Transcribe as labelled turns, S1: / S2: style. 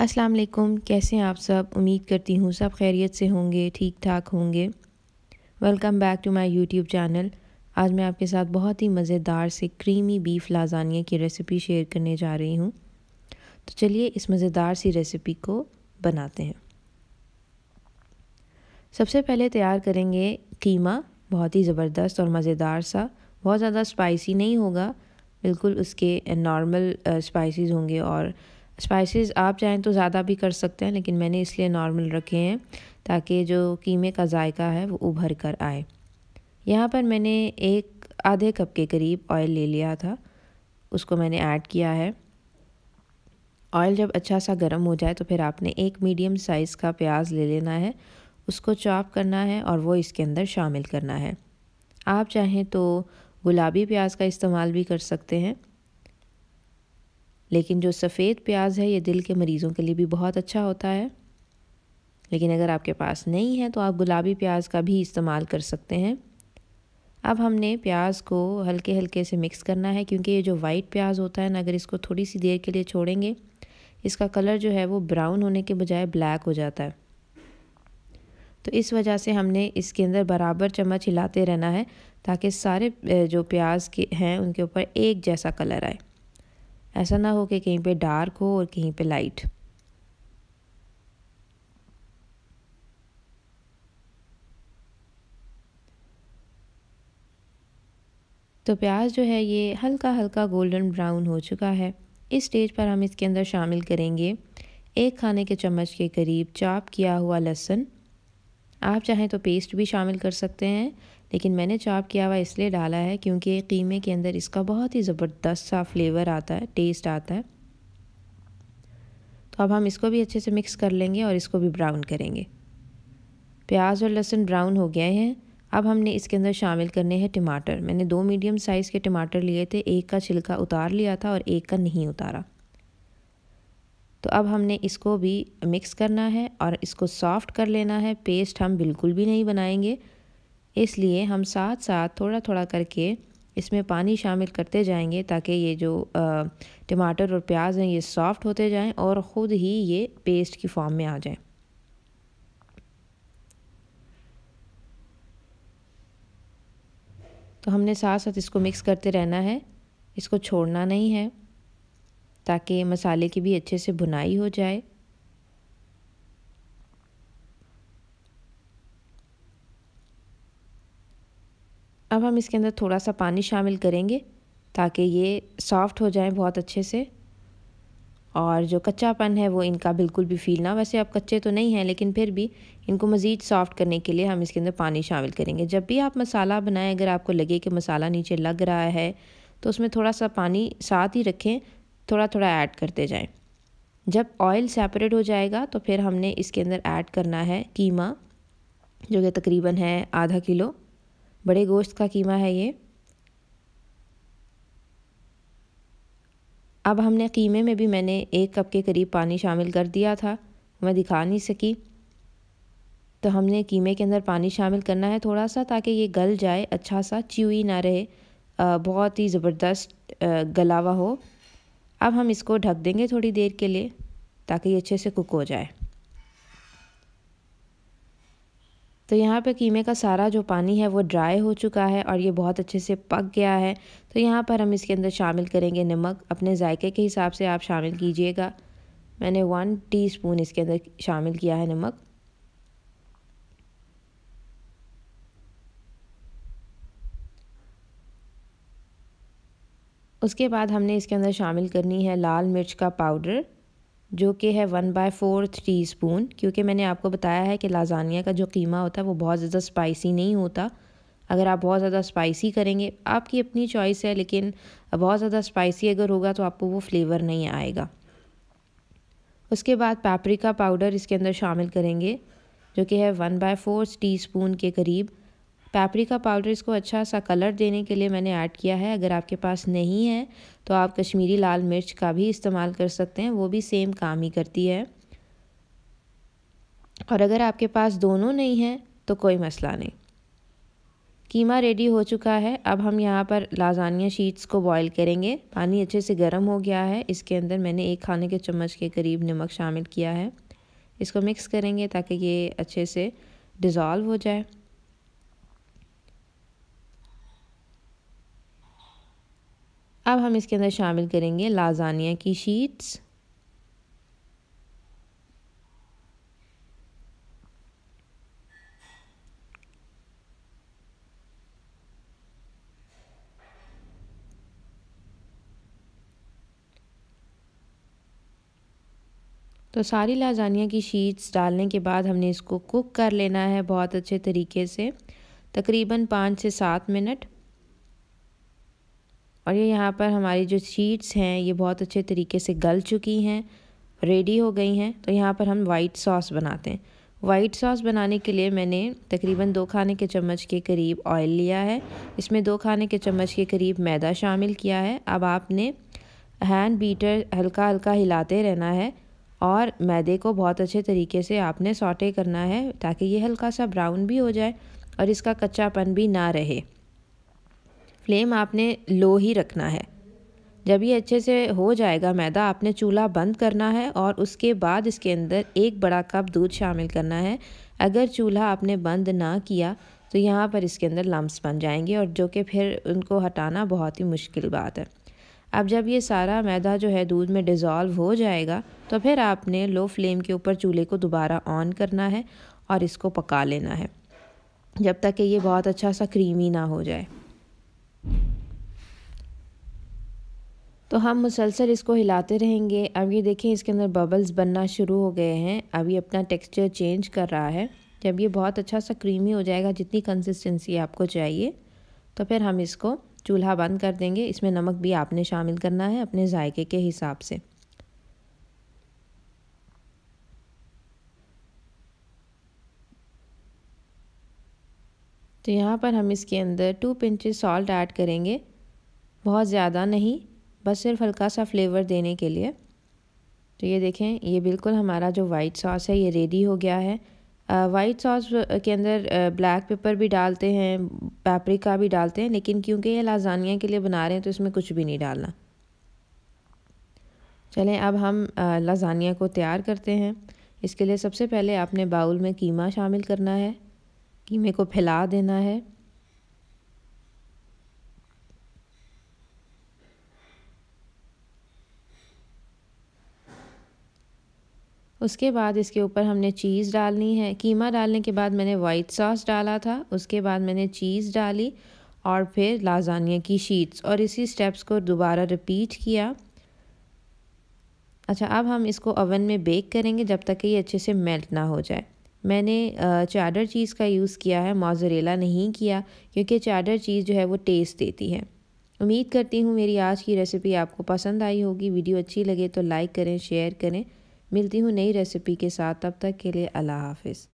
S1: अस्सलाम वालेकुम कैसे हैं आप सब उम्मीद करती हूँ सब खैरियत से होंगे ठीक ठाक होंगे welcome back to my YouTube channel आज मैं आपके साथ बहुत ही मज़ेदार से क्रीमी बीफ लाजानिया की रेसिपी शेयर करने जा रही हूँ तो चलिए इस मज़ेदार सी रेसिपी को बनाते हैं सबसे पहले तैयार करेंगे कीमा बहुत ही ज़बरदस्त और मज़ेदार सा बहुत ज़्यादा स्पाइसी नहीं होगा बिल्कुल उसके नॉर्मल स्पाइसेस होंगे और स्पाइसेस आप चाहें तो ज़्यादा भी कर सकते हैं लेकिन मैंने इसलिए नॉर्मल रखे हैं ताकि जो कीमे का जायका है वो उभर कर आए यहाँ पर मैंने एक आधे कप के करीब ऑयल ले लिया था उसको मैंने ऐड किया है ऑयल जब अच्छा सा गर्म हो जाए तो फिर आपने एक मीडियम साइज़ का प्याज ले लेना है उसको चॉप करना है और वो इसके अंदर शामिल करना है आप चाहें तो गुलाबी प्याज का इस्तेमाल भी कर सकते हैं लेकिन जो सफ़ेद प्याज है ये दिल के मरीज़ों के लिए भी बहुत अच्छा होता है लेकिन अगर आपके पास नहीं है तो आप गुलाबी प्याज का भी इस्तेमाल कर सकते हैं अब हमने प्याज को हल्के हल्के से मिक्स करना है क्योंकि ये जो वाइट प्याज होता है ना अगर इसको थोड़ी सी देर के लिए छोड़ेंगे इसका कलर जो है वो ब्राउन होने के बजाय ब्लैक हो जाता है तो इस वजह से हमने इसके अंदर बराबर चम्मच हिलाते रहना है ताकि सारे जो प्याज के हैं उनके ऊपर एक जैसा कलर आए ऐसा ना हो कि कहीं पे डार्क हो और कहीं पे लाइट तो प्याज जो है ये हल्का हल्का गोल्डन ब्राउन हो चुका है इस स्टेज पर हम इसके अंदर शामिल करेंगे एक खाने के चम्मच के करीब चाप किया हुआ लहसुन आप चाहें तो पेस्ट भी शामिल कर सकते हैं लेकिन मैंने चाप किया हुआ इसलिए डाला है क्योंकि कीमे के अंदर इसका बहुत ही ज़बरदस्त सा फ्लेवर आता है टेस्ट आता है तो अब हम इसको भी अच्छे से मिक्स कर लेंगे और इसको भी ब्राउन करेंगे प्याज और लहसुन ब्राउन हो गए हैं अब हमने इसके अंदर शामिल करने हैं टमाटर मैंने दो मीडियम साइज़ के टमाटर लिए थे एक का छिलका उतार लिया था और एक का नहीं उतारा तो अब हमने इसको भी मिक्स करना है और इसको सॉफ़्ट कर लेना है पेस्ट हम बिल्कुल भी नहीं बनाएंगे इसलिए हम साथ साथ थोड़ा थोड़ा करके इसमें पानी शामिल करते जाएंगे ताकि ये जो टमाटर और प्याज हैं ये सॉफ़्ट होते जाएं और ख़ुद ही ये पेस्ट की फॉर्म में आ जाएं तो हमने साथ साथ इसको मिक्स करते रहना है इसको छोड़ना नहीं है ताकि मसाले की भी अच्छे से भुनाई हो जाए अब हम इसके अंदर थोड़ा सा पानी शामिल करेंगे ताकि ये सॉफ़्ट हो जाए बहुत अच्छे से और जो कच्चापन है वो इनका बिल्कुल भी फील ना वैसे आप कच्चे तो नहीं हैं लेकिन फिर भी इनको मज़ीद सॉफ़्ट करने के लिए हम इसके अंदर पानी शामिल करेंगे जब भी आप मसाला बनाएं अगर आपको लगे कि मसाला नीचे लग रहा है तो उसमें थोड़ा सा पानी साथ ही रखें थोड़ा थोड़ा ऐड करते जाएं जब ऑयल सेपरेट हो जाएगा तो फिर हमने इसके अंदर ऐड करना है कीमा जो कि तकरीबन है आधा किलो बड़े गोश्त का कीमा है ये अब हमने कीमे में भी मैंने एक कप के करीब पानी शामिल कर दिया था मैं दिखा नहीं सकी तो हमने कीमे के अंदर पानी शामिल करना है थोड़ा सा ताकि ये गल जाए अच्छा सा च्यूई ना रहे बहुत ही ज़बरदस्त गलावा हो अब हम इसको ढक देंगे थोड़ी देर के लिए ताकि ये अच्छे से कुक हो जाए तो यहाँ पर कीमे का सारा जो पानी है वो ड्राई हो चुका है और ये बहुत अच्छे से पक गया है तो यहाँ पर हम इसके अंदर शामिल करेंगे नमक अपने जायके के हिसाब से आप शामिल कीजिएगा मैंने वन स्पून इसके अंदर शामिल किया है नमक उसके बाद हमने इसके अंदर शामिल करनी है लाल मिर्च का पाउडर जो कि है one by fourth teaspoon क्योंकि मैंने आपको बताया है कि लाजानिया का जो कीमा होता है वो बहुत ज़्यादा स्पाइसी नहीं होता अगर आप बहुत ज़्यादा स्पाइसी करेंगे आपकी अपनी चॉइस है लेकिन बहुत ज़्यादा स्पाइसी अगर होगा तो आपको वो फ्लेवर नहीं आएगा उसके बाद पैप्रिका पाउडर इसके अंदर शामिल करेंगे जो कि है one by fourth teaspoon के करीब पैपरिका पाउडर इसको अच्छा सा कलर देने के लिए मैंने ऐड किया है अगर आपके पास नहीं है तो आप कश्मीरी लाल मिर्च का भी इस्तेमाल कर सकते हैं वो भी सेम काम ही करती है और अगर आपके पास दोनों नहीं हैं तो कोई मसला नहीं कीमा रेडी हो चुका है अब हम यहाँ पर लाजानिया शीट्स को बॉईल करेंगे पानी अच्छे से गर्म हो गया है इसके अंदर मैंने एक खाने के चम्मच के करीब नमक शामिल किया है इसको मिक्स करेंगे ताकि ये अच्छे से डिज़ोल्व हो जाए अब हम इसके अंदर शामिल करेंगे लाजानिया की शीट्स तो सारी लाजानिया की शीट्स डालने के बाद हमने इसको कुक कर लेना है बहुत अच्छे तरीके से तकरीबन पाँच से सात मिनट और ये यहाँ पर हमारी जो शीट्स हैं ये बहुत अच्छे तरीके से गल चुकी हैं रेडी हो गई हैं तो यहाँ पर हम वाइट सॉस बनाते हैं वाइट सॉस बनाने के लिए मैंने तकरीबन दो खाने के चम्मच के करीब ऑयल लिया है इसमें दो खाने के चम्मच के करीब मैदा शामिल किया है अब आपने हैंड बीटर हल्का हल्का हिलाते रहना है और मैदे को बहुत अच्छे तरीके से आपने सॉटे करना है ताकि ये हल्का सा ब्राउन भी हो जाए और इसका कच्चापन भी ना रहे फ्लेम आपने लो ही रखना है जब ये अच्छे से हो जाएगा मैदा आपने चूल्हा बंद करना है और उसके बाद इसके अंदर एक बड़ा कप दूध शामिल करना है अगर चूल्हा आपने बंद ना किया तो यहाँ पर इसके अंदर लम्स बन जाएंगे और जो कि फिर उनको हटाना बहुत ही मुश्किल बात है अब जब ये सारा मैदा जो है दूध में डिज़ोल्व हो जाएगा तो फिर आपने लो फ्लेम के ऊपर चूल्हे को दोबारा ऑन करना है और इसको पका लेना है जब तक कि ये बहुत अच्छा सा क्रीमी ना हो जाए तो हम मुसलसल इसको हिलाते रहेंगे अब ये देखें इसके अंदर बबल्स बनना शुरू हो गए हैं अब ये अपना टेक्सचर चेंज कर रहा है जब ये बहुत अच्छा सा क्रीमी हो जाएगा जितनी कंसिस्टेंसी आपको चाहिए तो फिर हम इसको चूल्हा बंद कर देंगे इसमें नमक भी आपने शामिल करना है अपने जायके के हिसाब से तो यहाँ पर हम इसके अंदर टू पिंचेस सॉल्ट ऐड करेंगे बहुत ज़्यादा नहीं बस सिर्फ हल्का सा फ्लेवर देने के लिए तो ये देखें ये बिल्कुल हमारा जो वाइट सॉस है ये रेडी हो गया है वाइट सॉस के अंदर ब्लैक पेपर भी डालते हैं पेपरिका भी डालते हैं लेकिन क्योंकि ये लाजानिया के लिए बना रहे हैं तो इसमें कुछ भी नहीं डालना चलें अब हम लाजानिया को तैयार करते हैं इसके लिए सबसे पहले आपने बाउल में कीमा शामिल करना है कीमे को फैला देना है उसके बाद इसके ऊपर हमने चीज़ डालनी है कीमा डालने के बाद मैंने वाइट सॉस डाला था उसके बाद मैंने चीज़ डाली और फिर लाजानिया की शीट्स और इसी स्टेप्स को दोबारा रिपीट किया अच्छा अब हम इसको ओवन में बेक करेंगे जब तक कि ये अच्छे से मेल्ट ना हो जाए मैंने चाडर चीज़ का यूज़ किया है मोजरेला नहीं किया क्योंकि चाडर चीज़ जो है वो टेस्ट देती है उम्मीद करती हूँ मेरी आज की रेसिपी आपको पसंद आई होगी वीडियो अच्छी लगे तो लाइक करें शेयर करें मिलती हूँ नई रेसिपी के साथ तब तक के लिए अल्लाह हाफिज़